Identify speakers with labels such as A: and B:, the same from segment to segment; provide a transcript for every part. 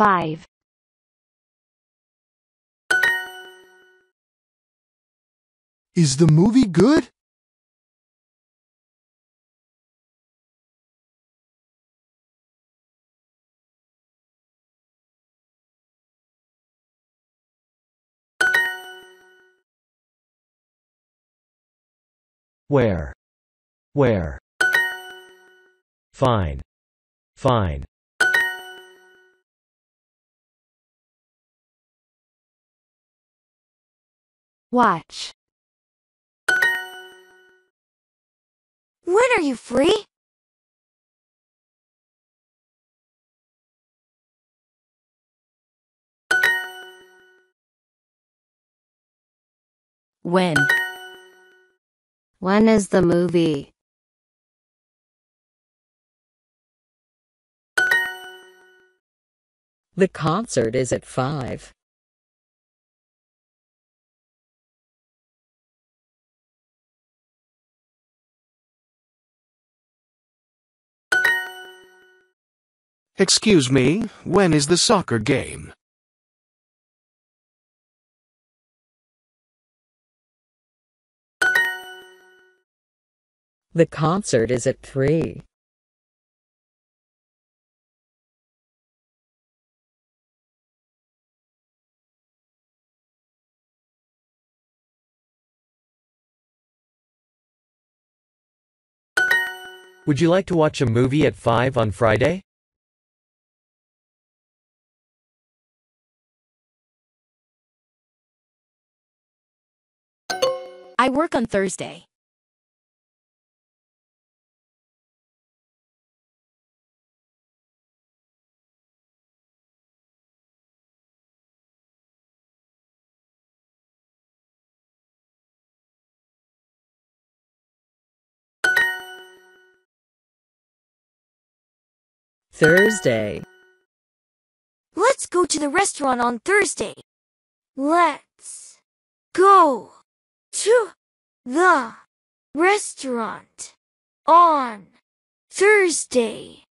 A: 5 Is the movie good? Where? Where? Fine. Fine. Watch. When are you free? When? When is the movie? The concert is at 5. Excuse me, when is the soccer game? The concert is at 3. Would you like to watch a movie at 5 on Friday? I work on Thursday. Thursday. Let's go to the restaurant on Thursday. Let's go to the restaurant on Thursday.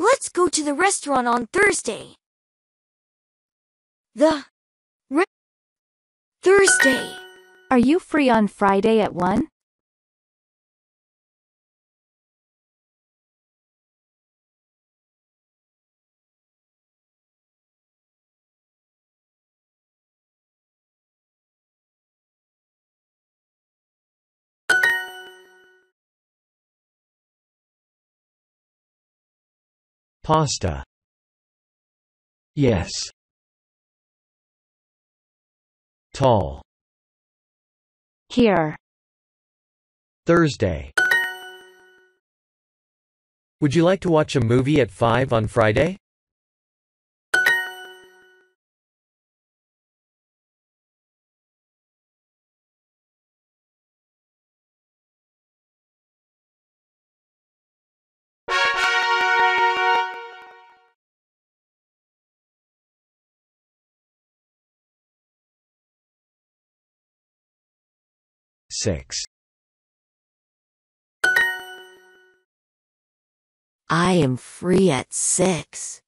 A: Let's go to the restaurant on Thursday. The Thursday. Are you free on Friday at 1? Pasta Yes Tall Here Thursday Would you like to watch a movie at 5 on Friday? 6 I am free at 6.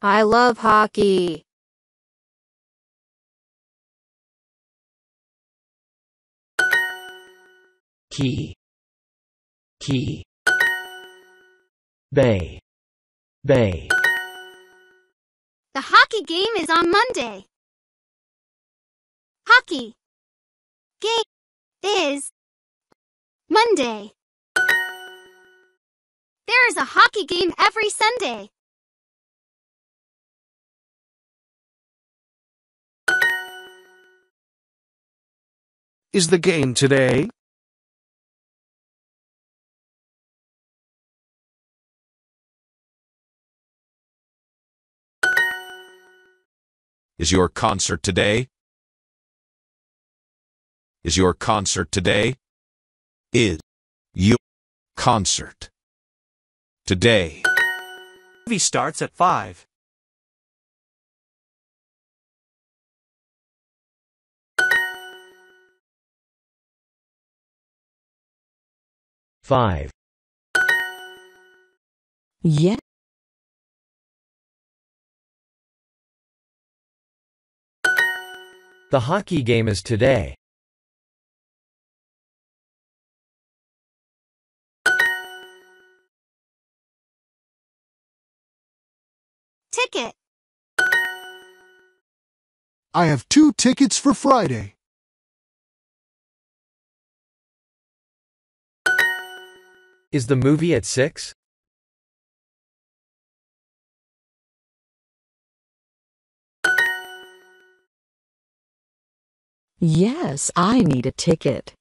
A: I love hockey. Key. Key. Bay. Bay. The hockey game is on Monday. Hockey game is Monday. There is a hockey game every Sunday. Is the game today? Is your concert today? Is your concert today? Is your concert today? Movie starts at 5. Five. Yes. The hockey game is today. Ticket. I have two tickets for Friday. Is the movie at 6? Yes, I need a ticket.